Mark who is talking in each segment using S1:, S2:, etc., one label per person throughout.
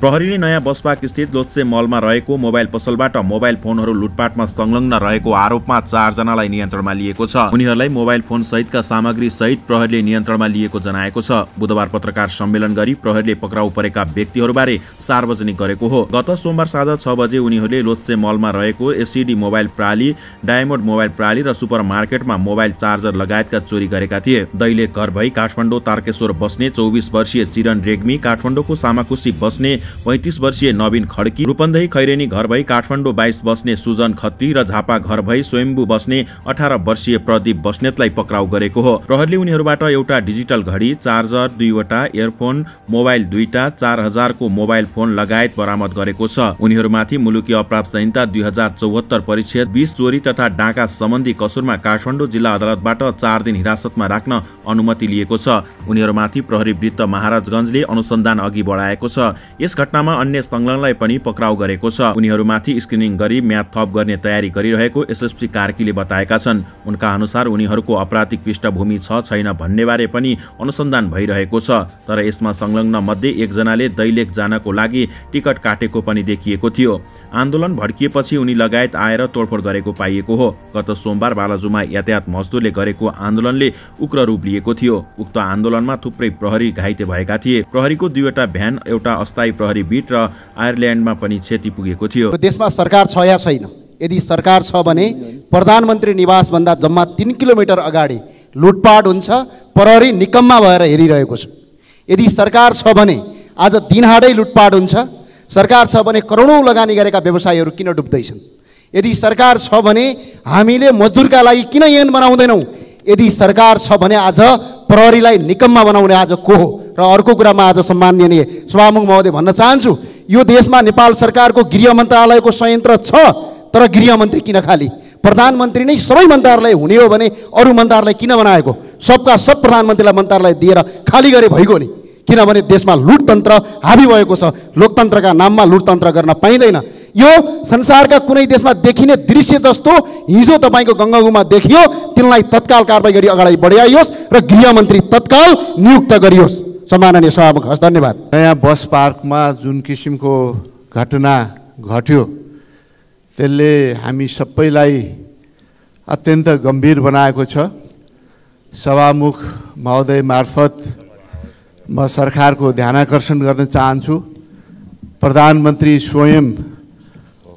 S1: प्रहरीले नयाँ बसपाक स्थित लोत्से मलमा रहेको मोबाइल पसलबाट मोबाइल फोनहरू लुटपाटमा संलग्न रहेको आरोपमा चारजनालाई नियन्त्रणमा लिएको छ उनीहरूलाई मोबाइल फोन सहितका सामग्री सहित प्रहरीले नियन्त्रणमा लिएको जनाएको छ बुधबार पत्रकार सम्मेलन गरी प्रहरीले पक्राउ परेका व्यक्तिहरूबारे सार्वजनिक गरेको हो गत सोमबार साँझ छ बजे उनीहरूले लोत्से मलमा रहेको एसिडी मोबाइल प्राली डायमोड मोबाइल प्राली र सुपर मार्केटमा मोबाइल चार्जर लगायतका चोरी गरेका थिए दैले घर भई काठमाडौँ तारकेश्वर बस्ने चौबिस वर्षीय चिरन रेग्मी काठमाडौँको सामाकुसी बस्ने पैँतिस वर्षीय नवीन खड्की रूपन्देही खैरेनी घर भई काठमाडौँ बाइस बस्ने सुजन खत्री र झापा घर भई स्वयम्बु बस्ने अठार वर्षीय प्रदीप बस्नेतलाई पक्राउ गरेको हो प्रहरले उनीहरूबाट एउटा डिजिटल घडी चार्जर दुईवटा एयरफोन मोबाइल दुईटा चार हजारको मोबाइल फोन लगायत बरामद गरेको छ उनीहरूमाथि मुलुकी अपराध संहिता दुई हजार चौहत्तर परिच्छेद बिस चोरी तथा डाँका सम्बन्धी कसुरमा काठमाडौँ जिल्ला अदालतबाट चार दिन हिरासतमा राख्न अनुमति लिएको छ उनीहरूमाथि प्रहरी वृत्त महाराजगञ्जले अनुसन्धान अघि बढाएको छ यस घटनामा अन्य संलग्नलाई पनि पक्राउ गरेको छ उनीहरूमाथि स्क्रिनिङ गरी म्याद थप गर्ने तयारी गरिरहेको एसएसपी कार्कीले बताएका छन् उनका अनुसार उनीहरूको अपराधिक पृष्ठभूमि छ छैन भन्ने बारे पनि अनुसन्धान भइरहेको छ तर यसमा संलग्न मध्ये एकजनाले दैलेख जानको लागि टिकट काटेको पनि देखिएको थियो आन्दोलन भड्किएपछि उनी लगायत आएर तोडफोड गरेको पाइएको हो गत सोमबार बालाजुमा यातायात मजदुरले गरेको आन्दोलनले उग्र रूप लिएको थियो उक्त आन्दोलनमा थुप्रै प्रहरी घाइते भएका थिए प्रहरीको दुईवटा भ्यान एउटा अस्थायी प्रहरी बिट र आयरल्यान्डमा पनि क्षति पुगेको थियो
S2: देशमा सरकार छ या छैन यदि सरकार छ भने प्रधानमन्त्री निवासभन्दा जम्मा तिन किलोमिटर अगाडि लुटपाट हुन्छ प्रहरी निकम्मा भएर हेरिरहेको छु यदि सरकार छ भने आज दिनहाडै लुटपाट हुन्छ सरकार छ भने करोडौँ लगानी गरेका व्यवसायीहरू किन डुब्दैछन् यदि सरकार छ भने हामीले मजदुरका लागि किन यन बनाउँदैनौँ यदि सरकार छ भने आज प्रहरीलाई निकम्मा बनाउने आज को हो र अर्को कुरामा आज सम्माननीय सभामुख महोदय भन्न चाहन्छु यो देशमा नेपाल सरकारको गृह मन्त्रालयको संयन्त्र छ तर गृहमन्त्री किन खाली प्रधानमन्त्री नै सबै मन्त्रालय हुने हो भने अरू मन्त्रालय किन बनाएको सबका सब प्रधानमन्त्रीलाई मन्त्रालय दिएर खाली गरे भइगयो नि किनभने देशमा लुटतन्त्र हाबी भएको छ लोकतन्त्रका नाममा लुटतन्त्र गर्न पाइँदैन यो संसारका कुनै देशमा देखिने दृश्य जस्तो हिजो तपाईँको गङ्गागुमा देखियो तिनलाई तत्काल कारवाही गरी अगाडि बढाइयोस् र गृहमन्त्री तत्काल नियुक्त गरियोस्
S3: सम्माननीय सभामुख हस् धन्यवाद नयाँ बस पार्कमा जुन किसिमको घटना घट्यो त्यसले हामी सबैलाई अत्यन्त गम्भीर बनाएको छ सभामुख महोदय मार्फत म सरकारको ध्यानाकर्षण गर्न चाहन्छु प्रधानमन्त्री स्वयं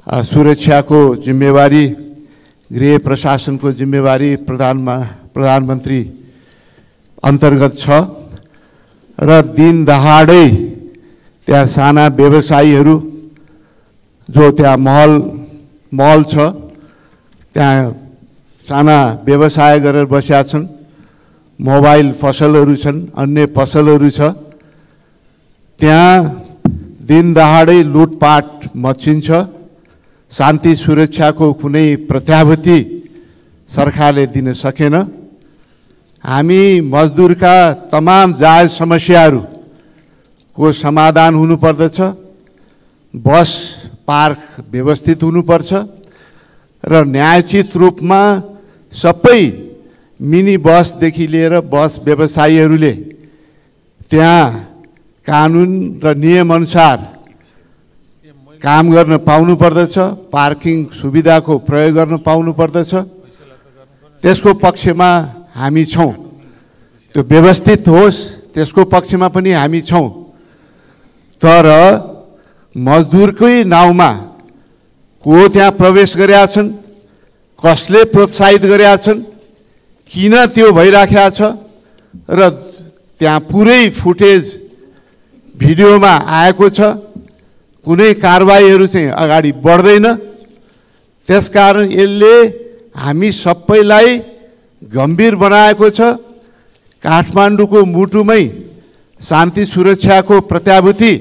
S3: सुरक्षाको जिम्मेवारी गृह प्रशासनको जिम्मेवारी प्रधानमा प्रधानमन्त्री अन्तर्गत छ र दिन दहाडै त्यहाँ साना व्यवसायीहरू जो त्यहाँ महल महल छ त्यहाँ साना व्यवसाय गरेर बसेका छन् मोबाइल फसलहरू छन् अन्य पसलहरू छ त्यहाँ दिन दहाडै लुटपाट मचिन्छ शान्ति सुरक्षाको कुनै प्रत्याभूति सरकारले दिन सकेन हामी मजदुरका तमाम जायज समस्याहरूको समाधान हुनुपर्दछ बस पार्क व्यवस्थित हुनुपर्छ र न्यायोचित रूपमा सबै मिनी बसदेखि लिएर बस व्यवसायीहरूले त्यहाँ कानुन र नियमअनुसार काम गर्न पाउनु पर्दछ पार्किङ सुविधाको प्रयोग गर्न पाउनु पर्दछ त्यसको पक्षमा हामी छौँ त्यो व्यवस्थित होस् त्यसको पक्षमा पनि हामी छौँ तर मजदुरकै नाउँमा को त्यहाँ प्रवेश गरेका छन् कसले प्रोत्साहित गरेका छन् किन त्यो भइराखेको छ र त्यहाँ पुरै फुटेज भिडियोमा आएको छ कुनै कारवाहीहरू चाहिँ अगाडि बढ्दैन त्यसकारण यसले हामी सबैलाई गम्भीर बनाएको छ काठमाडौँको मुटुमै शान्ति सुरक्षाको प्रत्याभूति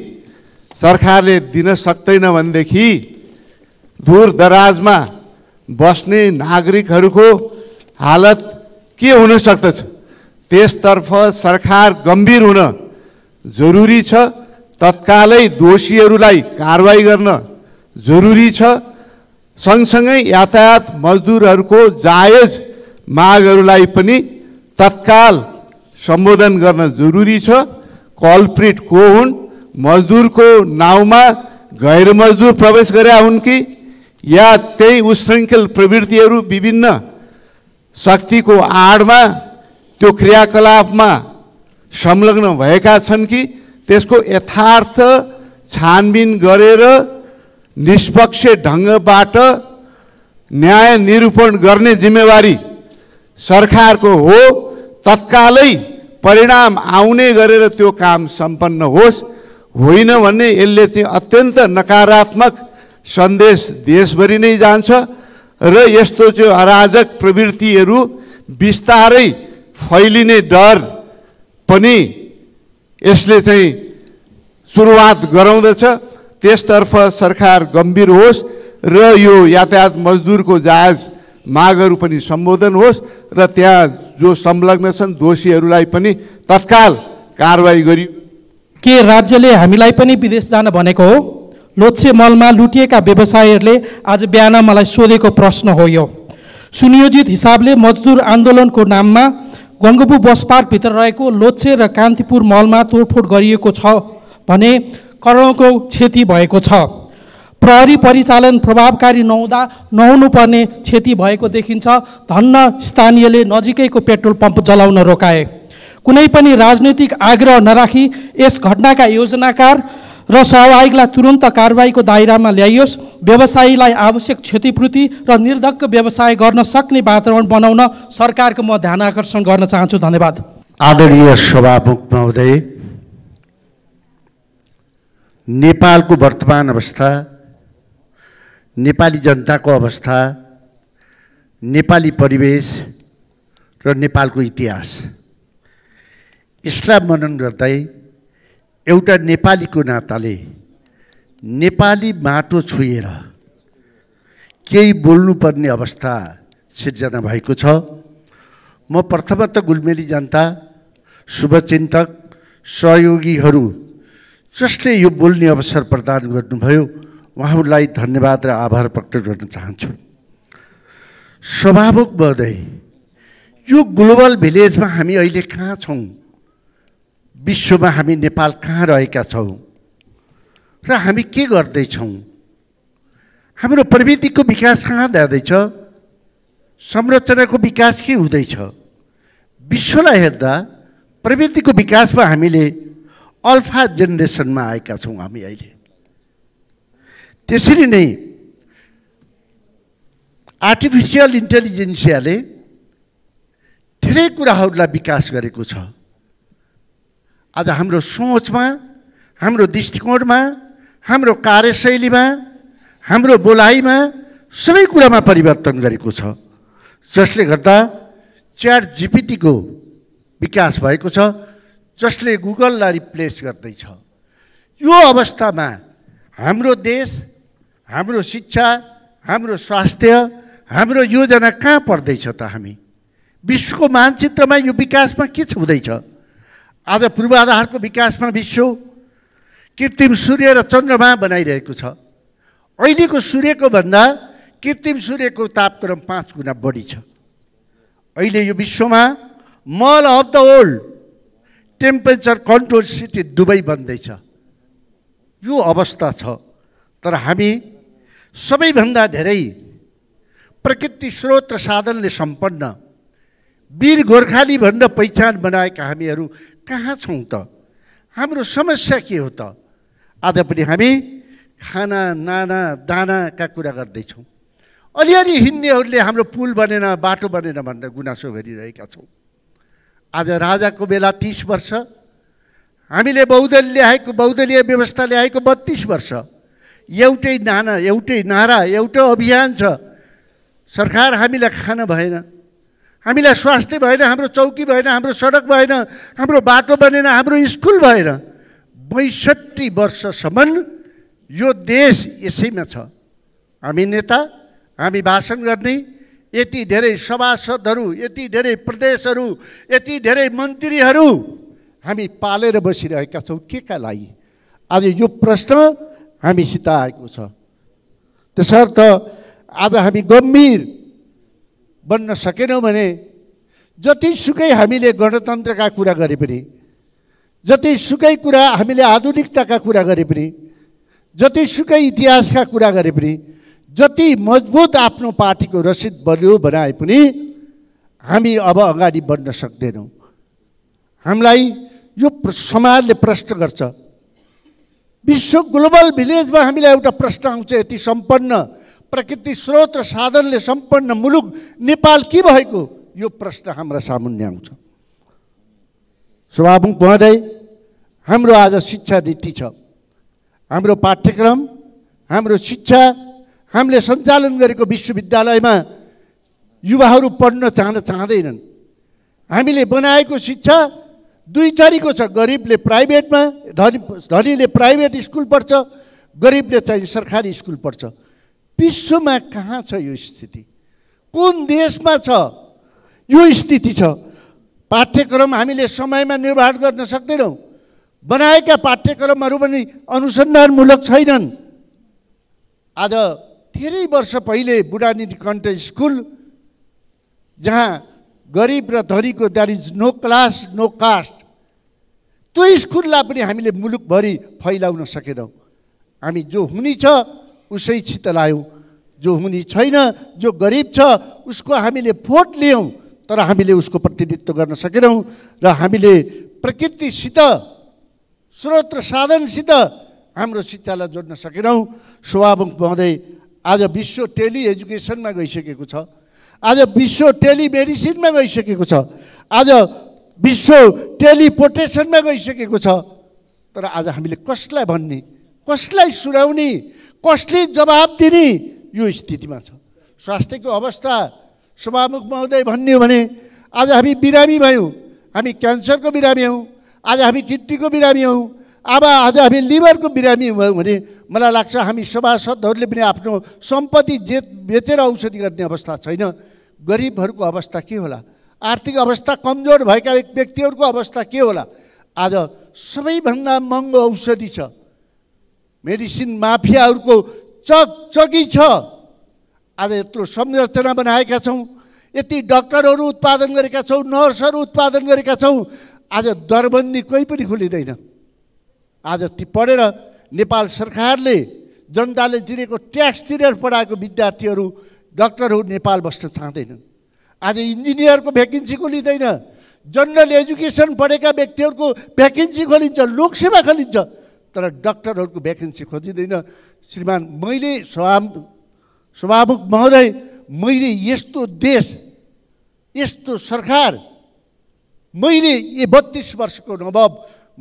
S3: सरकारले दिन सक्दैन भनेदेखि दूर दराजमा बस्ने नागरिकहरूको हालत के हुन सक्दछ त्यसतर्फ सरकार गम्भीर हुन जरुरी छ तत्कालै दोषीहरूलाई कारवाही गर्न जरुरी छ सँगसँगै यातायात मजदुरहरूको जायज मागहरूलाई पनि तत्काल सम्बोधन गर्न जरुरी छ कल्प्रिट को हुन् मजदुरको नाउँमा गैर मजदुर प्रवेश गरे हुन् कि या त्यही उशृङ्खल प्रवृत्तिहरू विभिन्न शक्तिको आडमा त्यो क्रियाकलापमा संलग्न भएका छन् कि त्यसको यथार्थ छानबिन गरेर निष्पक्ष ढङ्गबाट न्याय निरूपण गर्ने जिम्मेवारी सरकारको हो तत्कालै परिणाम आउने गरेर त्यो काम सम्पन्न होस् होइन भने यसले चाहिँ अत्यन्त नकारात्मक सन्देश देशभरि नै जान्छ र यस्तो त्यो अराजक प्रवृत्तिहरू बिस्तारै फैलिने डर पनि यसले चाहिँ सुरुवात गराउँदछ त्यसतर्फ सरकार गम्भीर होस् र यो यातायात मजदुरको जहाज मागहरू पनि सम्बोधन होस् र त्यहाँ जो संलग्न छन् दोषीहरूलाई पनि
S2: तत्काल कारवाही गरियो के राज्यले हामीलाई पनि विदेश जान भनेको हो लोत्से मलमा लुटिएका व्यवसायीहरूले आज बिहान मलाई सोधेको प्रश्न हो यो सुनियोजित हिसाबले मजदुर आन्दोलनको नाममा गङ्गपु बस पार्कभित्र रहेको लोचे र कान्तिपुर मलमा तोडफोड गरिएको छ भने करोडौँको क्षति भएको छ प्रहरी परिचालन प्रभावकारी नहुँदा नहुनुपर्ने क्षति भएको देखिन्छ धन्न स्थानीयले नजिकैको पेट्रोल पम्प जलाउन रोकाए कुनै पनि राजनैतिक आग्रह नराखी यस घटनाका योजनाकार र सहभागीलाई तुरन्त कारवाहीको दायरामा ल्याइयोस् व्यवसायीलाई आवश्यक क्षतिपूर्ति र निर्धक्क व्यवसाय गर्न सक्ने वातावरण बनाउन सरकारको म ध्यान आकर्षण गर्न चाहन्छु धन्यवाद
S4: आदरणीय सभामुख महोदय नेपालको वर्तमान अवस्था नेपाली जनताको अवस्था नेपाली परिवेश र नेपालको इतिहास यसलाई मनन गर्दै एउटा नेपालीको नाताले नेपाली माटो छोएर केही बोल्नुपर्ने अवस्था सिर्जना भएको छ म प्रथमत गुलमेली जनता शुभचिन्तक सहयोगीहरू जसले यो बोल्ने अवसर प्रदान गर्नुभयो उहाँहरूलाई धन्यवाद र आभार प्रकट गर्न चाहन्छु स्वभावक महोदय यो ग्लोबल भिलेजमा हामी अहिले कहाँ छौँ विश्वमा हामी नेपाल कहाँ रहेका छौँ र हामी के गर्दैछौँ हाम्रो प्रविधिको विकास कहाँ जाँदैछ संरचनाको विकास के हुँदैछ विश्वलाई हेर्दा प्रविधिको विकासमा हामीले अल्फा जेनेरेसनमा आएका छौँ हामी अहिले त्यसरी नै आर्टिफिसियल इन्टेलिजेन्सियाले धेरै कुराहरूलाई विकास गरेको छ आज हाम्रो सोचमा हाम्रो दृष्टिकोणमा हाम्रो कार्यशैलीमा हाम्रो बोलाइमा सबै कुरामा परिवर्तन गरेको छ जसले गर्दा च्याट जिपिटीको विकास भएको छ जसले गुगललाई रिप्लेस गर्दैछ यो अवस्थामा हाम्रो देश हाम्रो शिक्षा हाम्रो स्वास्थ्य हाम्रो योजना कहाँ पर्दैछ त हामी विश्वको मानचित्रमा यो विकासमा के छ हुँदैछ आज पूर्वाधारको विकासमा विश्व कृत्रिम सूर्य र चन्द्रमा बनाइरहेको छ अहिलेको सूर्यको भन्दा कृत्रिम सूर्यको तापक्रम पाँच गुणा बढी छ अहिले यो विश्वमा mall of the world temperature control city Dubai बन्दैछ यो अवस्था छ तर हामी सबैभन्दा धेरै प्रकृति स्रोत र साधनले सम्पन्न वीर गोर्खाली भन्न पहिचान बनाएका हामीहरू कहाँ छौँ त हाम्रो समस्या के हो त आज पनि हामी खाना नाना दानाका कुरा गर्दैछौँ अलिअलि हिँड्नेहरूले हाम्रो पुल बनेन बाटो बनेन भनेर गुनासो गरिरहेका छौँ आज राजाको बेला तिस वर्ष हामीले बौद्धले ल्याएको बौद्धलीय व्यवस्था ल्याएको बत्तिस वर्ष एउटै नाना एउटै नारा एउटै अभियान छ सरकार हामीलाई खान भएन हामीलाई स्वास्थ्य भएन हाम्रो चौकी भएन हाम्रो सडक भएन हाम्रो बाटो बनेन हाम्रो स्कुल भएन बैसठी वर्षसम्म यो देश यसैमा छ हामी नेता हामी भाषण गर्ने यति धेरै सभासदहरू यति धेरै प्रदेशहरू यति धेरै मन्त्रीहरू हामी पालेर बसिरहेका छौँ के का लागि आज यो प्रश्न हामीसित आएको छ त्यसर्थ आज हामी गम्भीर बन्न सकेनौँ भने जतिसुकै हामीले गणतन्त्रका कुरा गरे पनि जतिसुकै कुरा हामीले आधुनिकताका कुरा गरे पनि जतिसुकै इतिहासका कुरा गरे पनि जति मजबुत आफ्नो पार्टीको रसिद बलियो बनाए पनि हामी अब अगाडि बढ्न सक्दैनौँ हामीलाई यो समाजले प्रश्न गर्छ विश्व ग्लोबल भिलेजमा हामीलाई एउटा प्रश्न आउँछ यति सम्पन्न प्रकृति स्रोत र साधनले सम्पन्न मुलुक नेपाल के भएको यो प्रश्न हाम्रा सामुन्ने आउँछ सुबाबुङ पहँदै हाम्रो आज शिक्षा नीति छ हाम्रो पाठ्यक्रम हाम्रो शिक्षा हामीले सञ्चालन गरेको विश्वविद्यालयमा युवाहरू पढ्न चाहन चाहँदैनन् हामीले बनाएको शिक्षा दुई थरीको छ गरिबले प्राइभेटमा धनी धनीले प्राइभेट स्कुल पढ्छ गरिबले चाहिँ सरकारी स्कुल पढ्छ विश्वमा कहाँ छ यो स्थिति कुन देशमा छ यो स्थिति छ पाठ्यक्रम हामीले समयमा निर्वाह गर्न सक्दैनौँ बनाएका पाठ्यक्रमहरू पनि अनुसन्धानमूलक छैनन् आज धेरै वर्ष पहिले बुढानी कन्ट स्कुल जहाँ गरिब र धनीको that is no class no caste त्यो स्कुललाई पनि हामीले मुलुकभरि फैलाउन सकेनौँ हामी जो हुने छ उसैसित लायौँ जो हुने छैन जो गरिब छ उसको हामीले भोट लियौँ तर हामीले उसको प्रतिनिधित्व गर्न सकेनौँ र हामीले प्रकृतिसित स्रोत र साधनसित हाम्रो शिक्षालाई जोड्न सकेनौँ शोभामुख महोदय आज विश्व टेली एजुकेसनमा गइसकेको छ आज विश्व टेलिमेडिसिनमा गइसकेको छ आज विश्व टेलिपोर्टेसनमा गइसकेको छ तर आज हामीले कसलाई भन्ने कसलाई सुनाउने कसले जवाब दिने यो स्थितिमा छ स्वास्थ्यको अवस्था सभामुख महोदय भन्ने भने आज हामी बिरामी भयौँ हामी क्यान्सरको बिरामी हौँ आज हामी किडनीको बिरामी हौँ अब आज हामी लिभरको बिरामी भयौँ भने मलाई लाग्छ हामी सभासदहरूले पनि आफ्नो सम्पत्ति जे बेचेर औषधि गर्ने अवस्था छैन गरिबहरूको अवस्था के होला आर्थिक अवस्था कमजोर भएका व्यक्तिहरूको अवस्था के होला आज सबैभन्दा महँगो औषधि छ मेडिसिन माफियाहरूको चकचकी छ आज यत्रो संरचना बनाएका छौँ यति डक्टरहरू उत्पादन गरेका छौँ नर्सहरू उत्पादन गरेका छौँ आज दरबन्दी कोही पनि खोलिँदैन आज ती पढेर नेपाल सरकारले जनताले तिरेको ट्याक्स तिरेर पढाएको विद्यार्थीहरू डक्टरहरू नेपाल बस्न चाहँदैनन् आज इन्जिनियरको भ्याकेन्सी खोलिँदैन जनरल एजुकेसन पढेका व्यक्तिहरूको भ्याकेन्सी खोलिन्छ लोकसेवा खोलिन्छ तर डक्टरहरूको भ्याकेन्सी खोजिँदैन श्रीमान मैले सभा सभामुख महोदय मैले यस्तो देश यस्तो सरकार मैले यो बत्तिस वर्षको अनुभव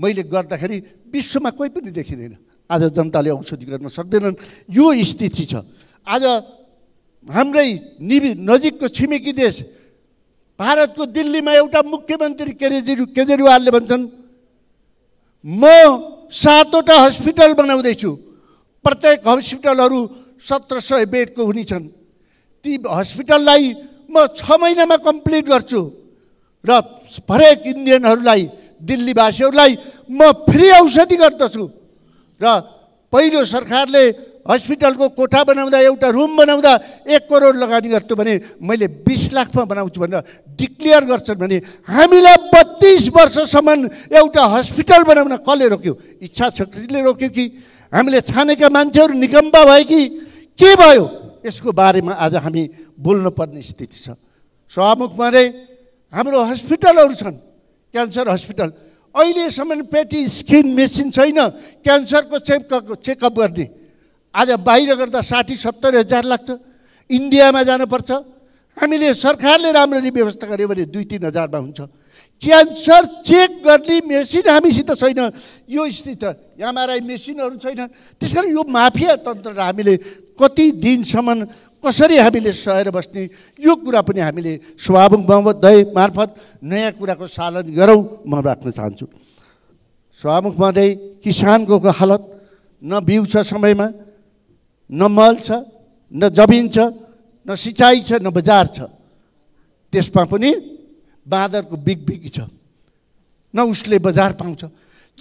S4: मैले गर्दाखेरि विश्वमा कोही पनि देखिँदैन आज जनताले औषधि गर्न सक्दैनन् यो स्थिति छ आज हाम्रै निवि नजिकको छिमेकी देश भारतको दिल्लीमा एउटा मुख्यमन्त्री केजरी केजरीवालले भन्छन् म सातवटा हस्पिटल बनाउँदैछु प्रत्येक हस्पिटलहरू सत्र सय बेडको हुनेछन् ती हस्पिटललाई म छ महिनामा कम्प्लिट गर्छु र हरेक इन्डियनहरूलाई दिल्लीवासीहरूलाई म फ्री औषधि गर्दछु र पहिलो सरकारले हस्पिटलको कोठा बनाउँदा एउटा रुम बनाउँदा एक करोड लगानी गर्थ्यो भने मैले बिस लाखमा बनाउँछु भनेर डिक्लेयर गर्छन् भने हामीलाई बत्तिस वर्षसम्म एउटा हस्पिटल बनाउन कसले रोक्यो इच्छा शक्तिले रोक्यो कि हामीले छानेका मान्छेहरू निकम्बा भयो कि के भयो यसको बारेमा आज हामी बोल्नुपर्ने स्थिति छ सभामुख नै हाम्रो हस्पिटलहरू छन् क्यान्सर हस्पिटल अहिलेसम्म पेटी स्किन मेसिन छैन क्यान्सरको चेकअप चेकअप गर्ने आज बाहिर गर्दा साठी सत्तरी हजार लाग्छ इन्डियामा जानुपर्छ हामीले सरकारले राम्ररी व्यवस्था गऱ्यो भने दुई तिन हजारमा हुन्छ क्यान्सर चेक गर्ने मेसिन हामीसित छैन यो स्थिति एमआरआई मेसिनहरू छैनन् त्यस कारण यो माफिया तन्त्र हामीले कति दिनसम्म कसरी हामीले सहेर बस्ने यो कुरा पनि हामीले स्वाभाविक महोदय मार्फत नयाँ कुराको सालन गरौँ म राख्न चाहन्छु स्वामुख महोदय किसानको हालत न बिउ छ समयमा न मल छ न जमिन छ न सिँचाइ छ न बजार छ त्यसमा पनि बाँदरको बिगी छ न उसले बजार पाउँछ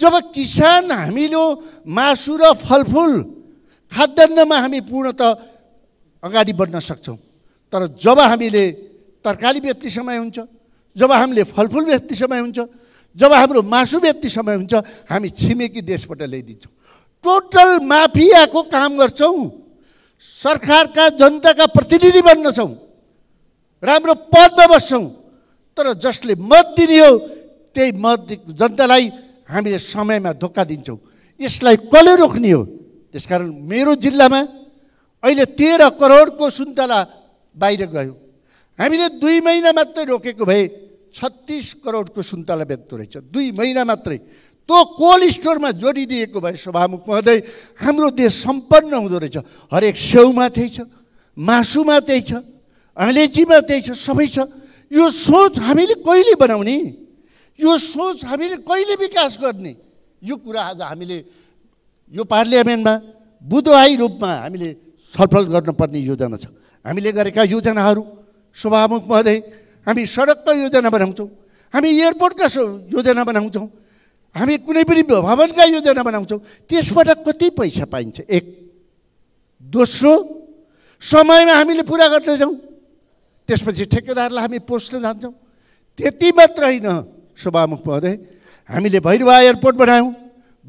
S4: जब किसान हामीले मासु र फलफुल खाद्यान्नमा हामी पूर्णत अगाडि बढ्न सक्छौँ तर जब हामीले तरकारी व्यक्ति समय हुन्छ जब हामीले फलफुल व्यक्ति समय हुन्छ जब हाम्रो मासु व्यक्ति समय हुन्छ हामी छिमेकी देशबाट ल्याइदिन्छौँ टोटल माफियाको काम गर्छौँ सरकारका जनताका प्रतिनिधि बन्नेछौँ राम्रो पदमा बस्छौँ तर जसले मत दिने हो त्यही मत जनतालाई हामीले समयमा धोका दिन्छौँ यसलाई कसले रोक्ने हो त्यसकारण मेरो जिल्लामा अहिले तेह्र करोडको सुन्तला बाहिर गयो हामीले दुई महिना मात्रै रोकेको भए छत्तिस करोडको सुन्तला बेच्दो रहेछ दुई महिना मात्रै त्यो कोल्ड स्टोरमा जोडिदिएको भए सभामुख महोदय हाम्रो देश सम्पन्न हुँदो रहेछ हरेक स्याउमा त्यही छ मासुमा त्यही छ अलेचीमा त्यही छ सबै छ यो सोच हामीले कहिले बनाउने यो सोच हामीले कहिले विकास गर्ने यो कुरा आज हामीले यो पार्लियामेन्टमा बुधवाई रूपमा हामीले छलफल गर्नुपर्ने योजना छ हामीले गरेका योजनाहरू सभामुख महोदय हामी सडकका योजना बनाउँछौँ हामी एयरपोर्टका योजना बनाउँछौँ हामी कुनै पनि भवनका योजना बनाउँछौँ त्यसबाट कति पैसा पाइन्छ एक दोस्रो समयमा हामीले पुरा गर्दैनौँ त्यसपछि ठेकेदारलाई हामी पोस्न जान्छौँ त्यति मात्र होइन सभामुख महोदय हामीले भैरवा एयरपोर्ट बनायौँ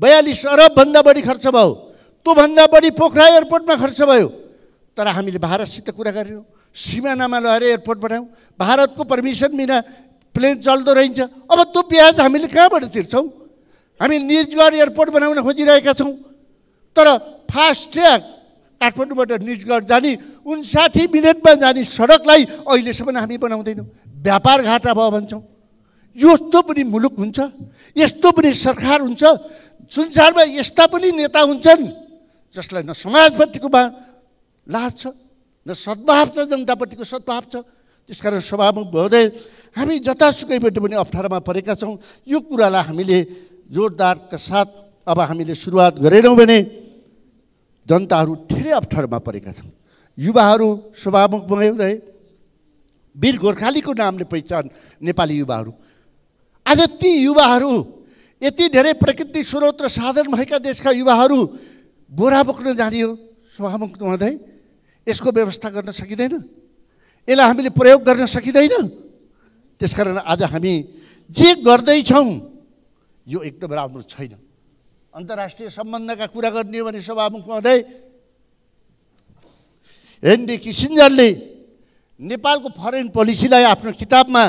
S4: बयालिस अरबभन्दा बढी खर्च भयो त्योभन्दा बढी पोखरा एयरपोर्टमा खर्च भयो तर हामीले भारतसित कुरा गरेनौँ सिमानामा लगेर एयरपोर्ट बनायौँ भारतको पर्मिसन बिना प्लेन चल्दो रहन्छ अब त्यो ब्याज हामीले कहाँबाट तिर्छौँ हामी निजगढ एयरपोर्ट बनाउन खोजिरहेका छौँ तर फास्ट ट्र्याक काठमाडौँबाट निजगढ जाने उन्साठी मिनटमा जाने सडकलाई अहिलेसम्म हामी बनाउँदैनौँ व्यापार घाटा भयो भन्छौँ यस्तो पनि मुलुक हुन्छ यस्तो पनि सरकार हुन्छ संसारमा यस्ता पनि नेता हुन्छन् जसलाई न समाजपट्टिकोमा लाज छ न सद्भाव छ जनतापट्टिको सद्भाव छ त्यस कारण सभामुख महोदय हामी भेट पनि अप्ठ्यारोमा परेका छौँ यो कुरालाई हामीले जोरदारका साथ अब हामीले सुरुवात गरेनौँ भने जनताहरू ठुलै अप्ठ्यारोमा परेका छन् युवाहरू सभामुख बनाउँदै वीर गोर्खालीको नामले पहिचान नेपाली युवाहरू आज ती युवाहरू यति धेरै प्रकृति स्रोत र साधन भएका देशका युवाहरू बोरा बोक्न जाने हो सभामुख हुँदै यसको व्यवस्था गर्न सकिँदैन यसलाई हामीले प्रयोग गर्न सकिँदैन त्यसकारण आज हामी जे गर्दैछौँ यो एकदम राम्रो छैन अन्तर्राष्ट्रिय सम्बन्धका कुरा गर्ने हो भने सभामुख महोदय हेनरी किसिन्जरले नेपालको फरेन पोलिसीलाई आफ्नो किताबमा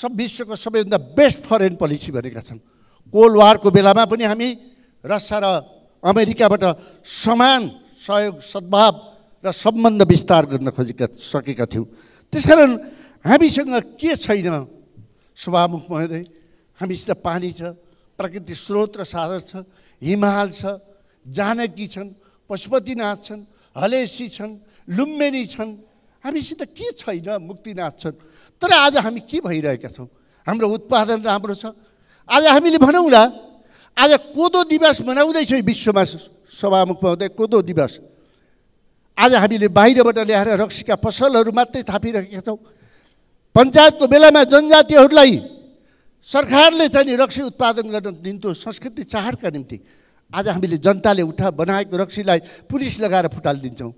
S4: सब विश्वको सबैभन्दा बेस्ट फरेन पोलिसी भनेका छन् कोल्ड वारको बेलामा पनि हामी रसिया र अमेरिकाबाट समान सहयोग सद्भाव र सम्बन्ध विस्तार गर्न खोजेका सकेका थियौँ त्यसकारण हामीसँग के छैन सभामुख महोदय हामीसित पानी छ प्राकृतिक स्रोत र साधन छ हिमाल छ जानकी छन् पशुपतिनाथ छन् हलेसी छन् लुम्बेनी छन् हामीसित के छैन मुक्तिनाथ छन् तर आज हामी के भइरहेका छौँ हाम्रो उत्पादन राम्रो छ आज हामीले भनौँला आज कोदो दिवस मनाउँदैछ विश्वमा सभामुख पाउँदै कोदो दिवस आज हामीले बाहिरबाट ल्याएर रक्सीका पसलहरू मात्रै थापिरहेका छौँ पञ्चायतको बेलामा जनजातिहरूलाई सरकारले चाहिँ नि रक्सी उत्पादन गर्न दिन्थ्यो संस्कृति चाडका निम्ति आज हामीले जनताले उठा बनाएको रक्सीलाई पुलिस लगाएर फुटालिदिन्छौँ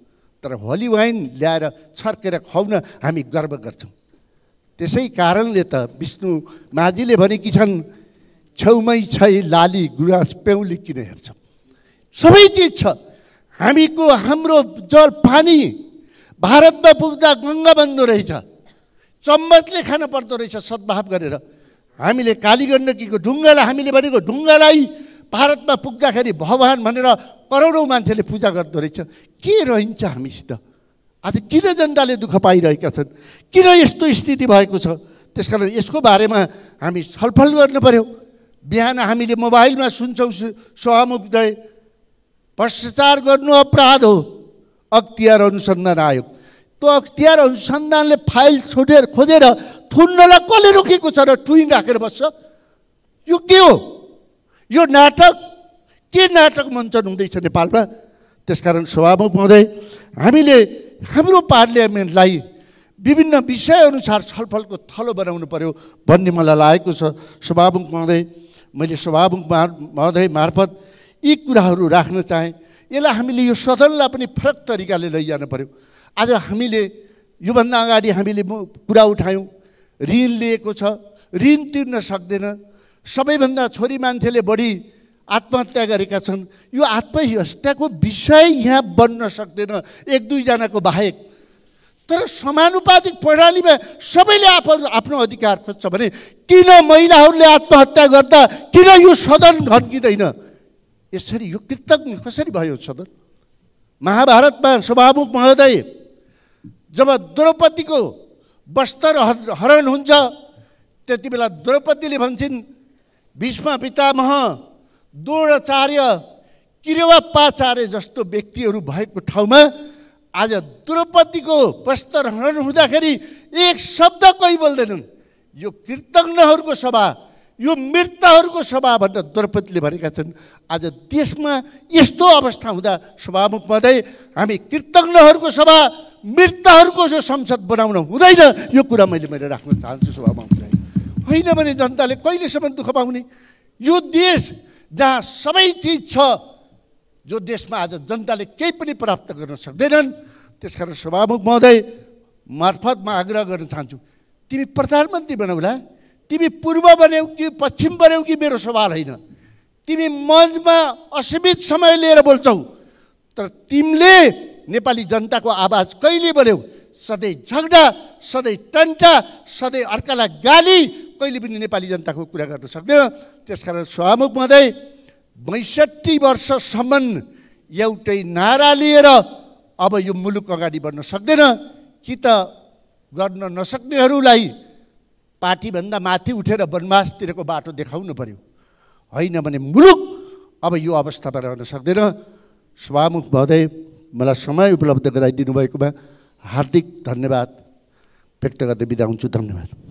S4: तर होली वाइन ल्याएर छर्केर खुवाउन हामी गर्व गर्छौँ त्यसै कारणले त विष्णु माझीले भनेकी छन् छेउमै छै लाली गुराँस पेउली किन हेर्छ सबै चिज छ हामीको हाम्रो जल पानी भारतमा पुग्दा गङ्गा बन्दो रहेछ चम्मचले खान पर्दो रहेछ सद्भाव गरेर हामीले कालीगण्डकीको ढुङ्गालाई हामीले भनेको ढुङ्गालाई भारतमा पुग्दाखेरि भगवान् भनेर करोडौँ मान्छेले पूजा गर्दो रहेछ के रहन्छ हामीसित आज किन जनताले दुःख पाइरहेका छन् किन यस्तो स्थिति भएको छ त्यस कारण यसको बारेमा हामी छलफल गर्नु पऱ्यो बिहान हामीले मोबाइलमा सुन्छौँ स्वामुदय भ्रष्टाचार गर्नु अपराध हो अख्तियार अनुसन्धान आयोग त्यो अख्तियार अनुसन्धानले फाइल छोडेर खोजेर थुन्नलाई कसले रोकेको छ र टुइन राखेर बस्छ यो के हो यो नाटक के नाटक मञ्चन हुँदैछ नेपालमा त्यसकारण स्वभावमा महोदय हामीले हाम्रो पार्लियामेन्टलाई विभिन्न विषयअनुसार छलफलको थलो बनाउनु पर्यो भन्ने मलाई लागेको छ स्वभावुङ महोदय मैले स्वभावुङ महोदय मार्फत यी कुराहरू राख्न चाहेँ यसलाई हामीले यो सदनलाई पनि फरक तरिकाले लैजानु पऱ्यो आज हामीले योभन्दा अगाडि हामीले कुरा उठायौँ ऋण लिएको छ ऋण तिर्न सक्दैन सबैभन्दा छोरी मान्छेले बढी आत्महत्या गरेका छन् यो आत्महत्याको विषय यहाँ बन्न सक्दैन एक दुईजनाको बाहेक तर समानुपातिक प्रणालीमा सबैले आफू आफ्नो अधिकार खोज्छ भने किन महिलाहरूले आत्महत्या गर्दा किन यो सदन घट्किँदैन यसरी यो कृतज्ञ कसरी भयो सदन महाभारतमा सभामुख महोदय जब द्रौपदीको वस्त्र हरण हुन्छ त्यति बेला द्रौपदीले भन्छन् भीष्म पितामह द्रोणाचार्य किरवापाचार्य जस्तो व्यक्तिहरू भएको ठाउँमा आज द्रौपदीको वस्त्र हरण हुँदाखेरि एक शब्द कोही बोल्दैनन् यो कृतज्ञहरूको सभा यो मृतहरूको सभा भनेर द्रौपदीले भनेका छन् आज देशमा यस्तो अवस्था हुँदा सभामुख महोदय हामी कृतज्ञहरूको सभा मृतहरूको जो संसद बनाउन हुँदैन यो कुरा मैले मैले राख्न चाहन्छु सभामा हुँदै होइन भने जनताले कहिलेसम्म दुःख पाउने यो देश जहाँ सबै चिज छ जो देशमा आज जनताले केही पनि प्राप्त गर्न सक्दैनन् त्यसकारण सभामुख महोदय मार्फत म आग्रह गर्न चाहन्छु तिमी प्रधानमन्त्री बनाउला तिमी पूर्व बन्यौ कि पश्चिम बन्यौ कि मेरो सवाल होइन तिमी मञ्चमा असीमित समय लिएर बोल्छौ तर तिमीले नेपाली जनताको आवाज कहिले बन्यौ सधैँ झगडा सधैँ टन्टा सधैँ अर्कालाई गाली कहिले पनि नेपाली जनताको कुरा गर्न सक्दैन त्यसकारण सभामुख महोदय बैसठी वर्षसम्म एउटै नारा लिएर अब यो मुलुक अगाडि बढ्न सक्दैन कि त गर्न नसक्नेहरूलाई पार्टीभन्दा माथि उठेर वनवासतिरको बाटो देखाउनु पऱ्यो होइन भने मुलुक अब यो अवस्थामा रहन सक्दैन सभामुख महोदय मलाई समय उपलब्ध गराइदिनु भएकोमा हार्दिक धन्यवाद व्यक्त गर्दै बिदा हुन्छु धन्यवाद